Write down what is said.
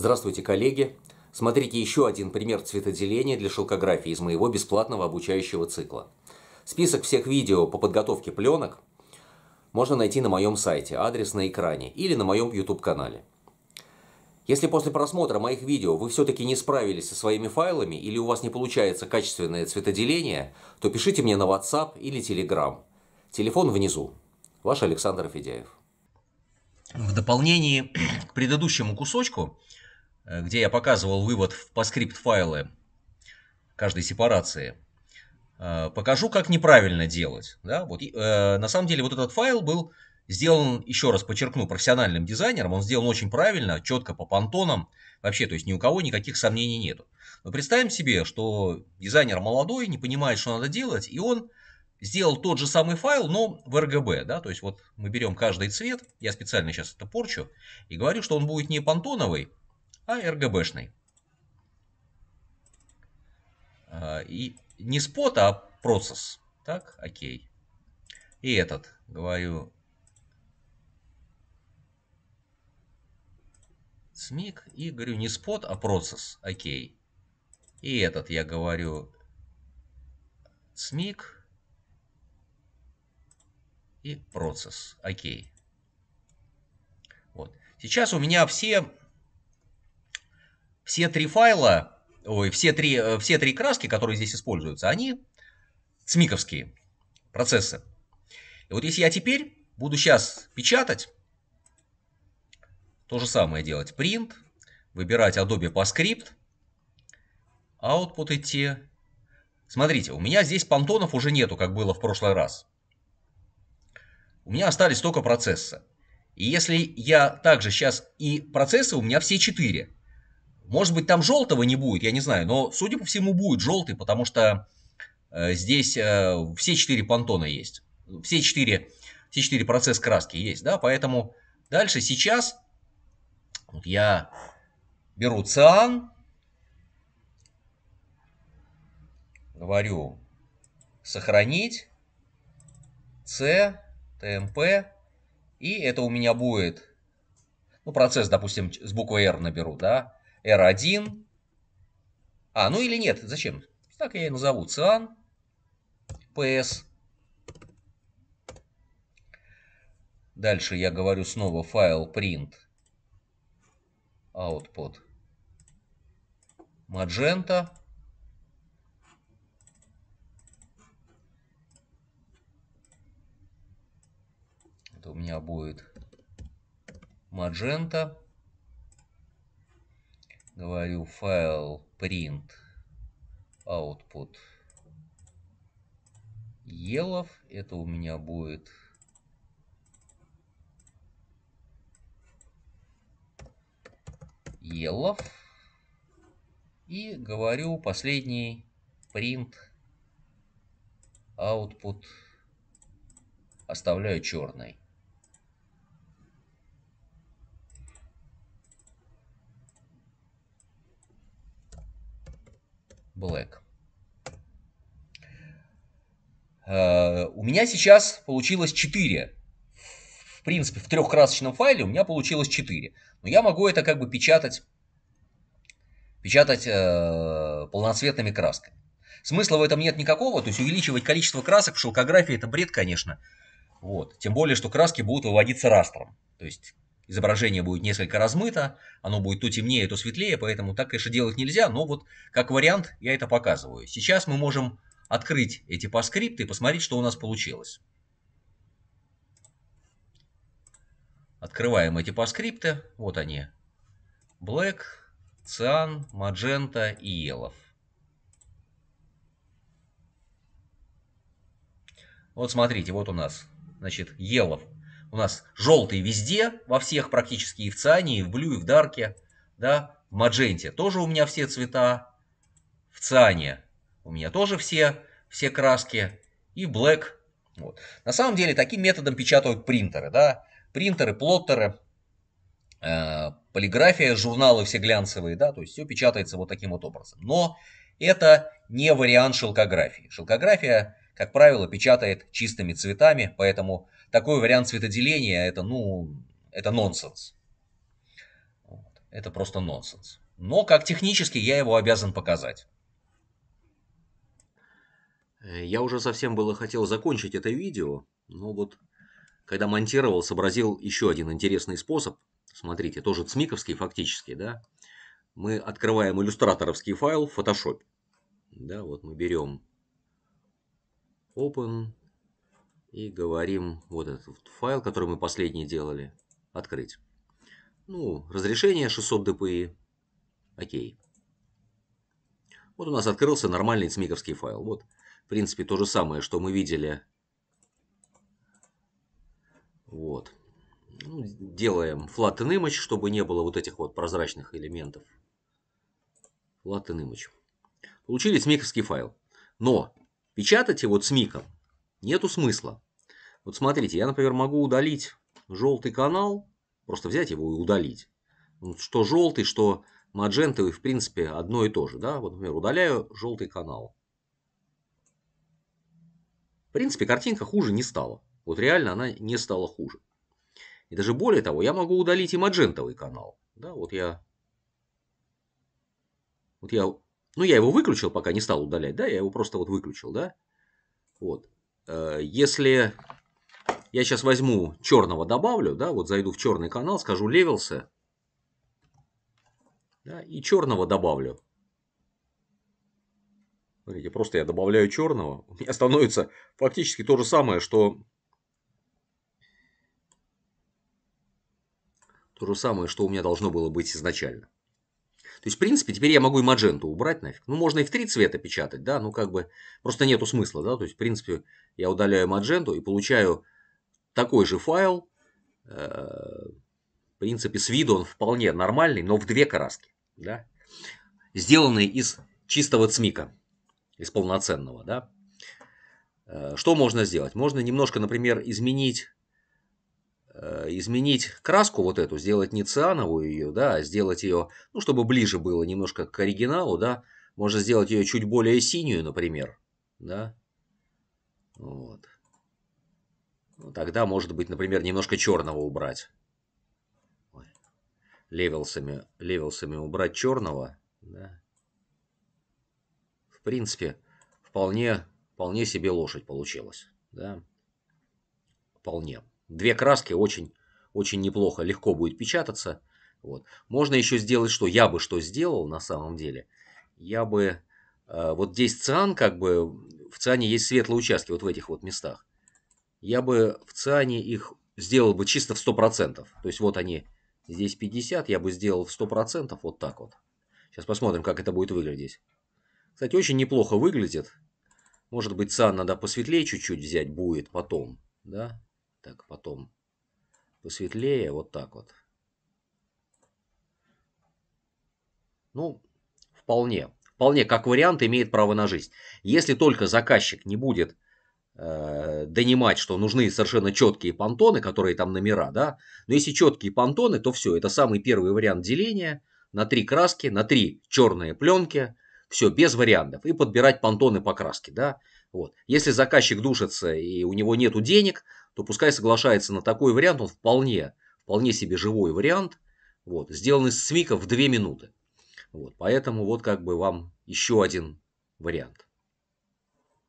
Здравствуйте, коллеги! Смотрите еще один пример цветоделения для шелкографии из моего бесплатного обучающего цикла. Список всех видео по подготовке пленок можно найти на моем сайте, адрес на экране, или на моем YouTube-канале. Если после просмотра моих видео вы все-таки не справились со своими файлами или у вас не получается качественное цветоделение, то пишите мне на WhatsApp или Telegram. Телефон внизу. Ваш Александр Федяев. В дополнение к предыдущему кусочку Э, где я показывал вывод в PostScript файлы каждой сепарации. Э, покажу, как неправильно делать. Да? Вот, э, на самом деле вот этот файл был сделан, еще раз подчеркну, профессиональным дизайнером. Он сделан очень правильно, четко по понтонам. Вообще, то есть ни у кого никаких сомнений нету. Но представим себе, что дизайнер молодой, не понимает, что надо делать, и он сделал тот же самый файл, но в RGB, да, то есть вот мы берем каждый цвет, я специально сейчас это порчу, и говорю, что он будет не понтоновый, а РГБшной. А, и не спот, а процесс. Так, окей. И этот, говорю, смик. И говорю, не спот, а процесс. Окей. И этот, я говорю, смик. И процесс. Окей. Вот. Сейчас у меня все все три файла, ой, все три, э, все три краски, которые здесь используются, они смиковские процессы. И вот если я теперь буду сейчас печатать, то же самое делать. Print, выбирать Adobe PostScript, output идти. Смотрите, у меня здесь понтонов уже нету, как было в прошлый раз. У меня остались только процессы. И если я также сейчас... И процессы у меня все четыре. Может быть, там желтого не будет, я не знаю, но, судя по всему, будет желтый, потому что э, здесь э, все четыре понтона есть. Все четыре, все четыре процесс краски есть, да, поэтому дальше сейчас вот я беру циан, говорю сохранить, c, tmp, и это у меня будет, ну, процесс, допустим, с буквой R наберу, да, R1. А, ну или нет, зачем? Так я и назову циан. PS. Дальше я говорю снова файл print output magenta. Это у меня будет magenta говорю файл print output елов. Это у меня будет елов. И говорю последний print output оставляю черный. Black. Э, у меня сейчас получилось 4. В принципе, в трехкрасочном файле у меня получилось 4. Но я могу это как бы печатать, печатать э, полноцветными красками. Смысла в этом нет никакого, то есть увеличивать количество красок в шелкографии это бред, конечно. Вот. Тем более, что краски будут выводиться растром. То есть изображение будет несколько размыто, оно будет то темнее, то светлее, поэтому так, конечно, делать нельзя, но вот как вариант я это показываю. Сейчас мы можем открыть эти паскрипты и посмотреть, что у нас получилось. Открываем эти паскрипты, вот они. Black, Cyan, Magenta и Yellow. Вот смотрите, вот у нас, значит, Yellow у нас желтый везде, во всех практически, и в циане, и в блю, и в дарке, да, в мадженте тоже у меня все цвета, в циане у меня тоже все, все краски, и в black, вот. На самом деле таким методом печатают принтеры, да, принтеры, плоттеры, э, полиграфия, журналы все глянцевые, да, то есть все печатается вот таким вот образом. Но это не вариант шелкографии. Шелкография, как правило, печатает чистыми цветами, поэтому такой вариант светоделения это, ну, это нонсенс. Вот. Это просто нонсенс. Но как технически я его обязан показать. Я уже совсем было хотел закончить это видео, но вот когда монтировал, сообразил еще один интересный способ. Смотрите, тоже цмиковский фактически, да. Мы открываем иллюстраторовский файл в Photoshop. Да, вот мы берем Open, и говорим вот этот файл, который мы последний делали, открыть. Ну, разрешение 600 dpi. Окей. Вот у нас открылся нормальный цмиковский файл. Вот, в принципе, то же самое, что мы видели. Вот. Ну, делаем flat image, чтобы не было вот этих вот прозрачных элементов. Flat image. Получили цмиковский файл. Но печатать его цмиком Нету смысла. Вот смотрите, я, например, могу удалить желтый канал, просто взять его и удалить. Ну, что желтый, что маджентовый, в принципе, одно и то же. Да? Вот, например, удаляю желтый канал. В принципе, картинка хуже не стала. Вот реально она не стала хуже. И даже более того, я могу удалить и маджентовый канал. Да, вот я... Вот я... Ну, я его выключил, пока не стал удалять, да, я его просто вот выключил, да. Вот. Э, если я сейчас возьму черного, добавлю, да, вот зайду в черный канал, скажу левелсы, да, и черного добавлю. Смотрите, просто я добавляю черного, у меня становится фактически то же самое, что то же самое, что у меня должно было быть изначально. То есть, в принципе, теперь я могу и мадженту убрать нафиг. Ну, можно и в три цвета печатать, да, ну, как бы, просто нету смысла, да. То есть, в принципе, я удаляю мадженту и получаю такой же файл. Э, в принципе, с виду он вполне нормальный, но в две краски, да. Сделанный из чистого цмика, из полноценного, да. Э, что можно сделать? Можно немножко, например, изменить Э, изменить краску вот эту, сделать не циановую ее, да, а сделать ее, ну, чтобы ближе было немножко к оригиналу, да, можно сделать ее чуть более синюю, например, да, вот. Ну, тогда, может быть, например, немножко черного убрать. Левелсами, левелсами убрать черного, да. В принципе, вполне, вполне себе лошадь получилась, да, вполне. Две краски очень, очень неплохо, легко будет печататься. Вот. Можно еще сделать что? Я бы что сделал на самом деле? Я бы... Э, вот здесь циан как бы... В циане есть светлые участки вот в этих вот местах. Я бы в циане их сделал бы чисто в 100%. То есть вот они здесь 50, я бы сделал в 100% вот так вот. Сейчас посмотрим, как это будет выглядеть. Кстати, очень неплохо выглядит. Может быть, цан надо посветлее чуть-чуть взять будет потом. Да? Так, потом посветлее, вот так вот. Ну, вполне. Вполне, как вариант, имеет право на жизнь. Если только заказчик не будет э, донимать, что нужны совершенно четкие понтоны, которые там номера, да. Но если четкие понтоны, то все, это самый первый вариант деления на три краски, на три черные пленки, все, без вариантов. И подбирать понтоны по краске, да. Вот. Если заказчик душится и у него нет денег, то пускай соглашается на такой вариант, он вполне, вполне себе живой вариант, вот, сделанный с смика в 2 минуты. Вот, поэтому вот как бы вам еще один вариант.